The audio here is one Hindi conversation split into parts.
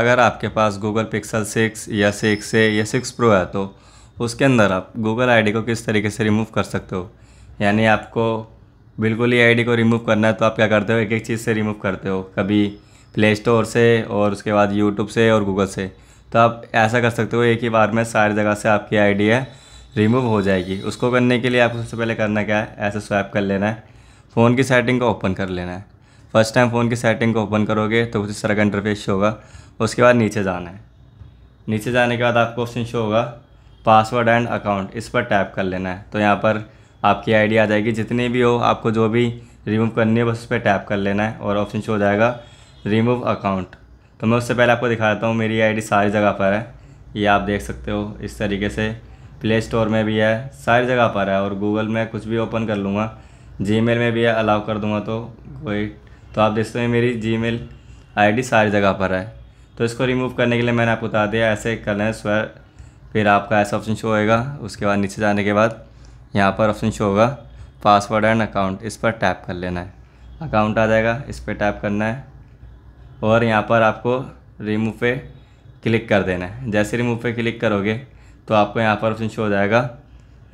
अगर आपके पास गूगल पिक्सल सिक्स या सिक्स से या सिक्स प्रो है तो उसके अंदर आप गूगल आई को किस तरीके से रिमूव कर सकते हो यानी आपको बिल्कुल ही आई को रिमूव करना है तो आप क्या करते हो एक एक चीज़ से रिमूव करते हो कभी प्ले स्टोर से और उसके बाद यूट्यूब से और गूगल से तो आप ऐसा कर सकते हो एक ही बार में सारी जगह से आपकी आई है रिमूव हो जाएगी उसको करने के लिए आपको सबसे पहले करना क्या है ऐसे स्वैप कर लेना है फ़ोन की सेटिंग को ओपन कर लेना है फर्स्ट टाइम फ़ोन की सेटिंग को ओपन करोगे तो उसी तरह का इंटरफेस होगा उसके बाद नीचे जाना है नीचे जाने के बाद आपको ऑप्शन शो होगा पासवर्ड एंड अकाउंट इस पर टैप कर लेना है तो यहाँ पर आपकी आईडी आ जाएगी जितनी भी हो आपको जो भी रिमूव करनी है बस उस पर टैप कर लेना है और ऑप्शन शो हो जाएगा रिमूव अकाउंट तो मैं उससे पहले आपको दिखा देता हूँ मेरी आईडी सारी जगह पर है ये आप देख सकते हो इस तरीके से प्ले स्टोर में भी है सारी जगह पर है और गूगल में कुछ भी ओपन कर लूँगा जी में भी है अलाउ कर दूँगा तो कोई तो आप देख सकते हैं मेरी जी मेल सारी जगह पर है तो इसको रिमूव करने के लिए मैंने आपको बता दिया ऐसे कर लें स्वर फिर आपका ऐसा ऑप्शन शो होएगा उसके बाद नीचे जाने के बाद यहाँ पर ऑप्शन शो होगा पासवर्ड एंड अकाउंट इस पर टैप कर लेना है अकाउंट आ जाएगा इस पर टैप करना है और यहाँ पर आपको रिमूव पे क्लिक कर देना है जैसे रिमूव पे क्लिक करोगे तो आपको यहाँ पर ऑप्शन शो हो जाएगा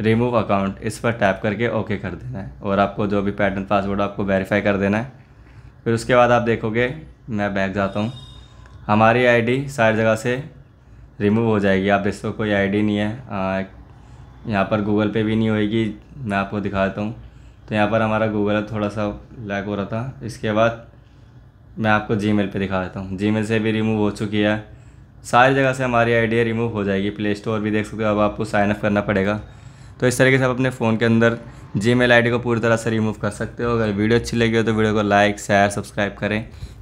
रिमूव अकाउंट इस पर टैप करके ओके कर देना है और आपको जो भी पैटर्न पासवर्ड आपको वेरीफाई कर देना है फिर उसके बाद आप देखोगे मैं बैग जाता हूँ हमारी आईडी सारी जगह से रिमूव हो जाएगी आप इसको कोई आईडी नहीं है यहाँ पर गूगल पे भी नहीं होएगी मैं आपको दिखाता हूँ तो यहाँ पर हमारा गूगल थोड़ा सा लैक हो रहा था इसके बाद मैं आपको जी मेल पर दिखा देता हूँ जी से भी रिमूव हो चुकी है सारी जगह से हमारी आइडिया रिमूव हो जाएगी प्ले स्टोर भी देख सकते हो अब आपको साइन अप करना पड़ेगा तो इस तरीके से आप अपने फ़ोन के अंदर जी मेल को पूरी तरह से रिमूव कर सकते हो अगर वीडियो अच्छी लगी हो तो वीडियो को लाइक शेयर सब्सक्राइब करें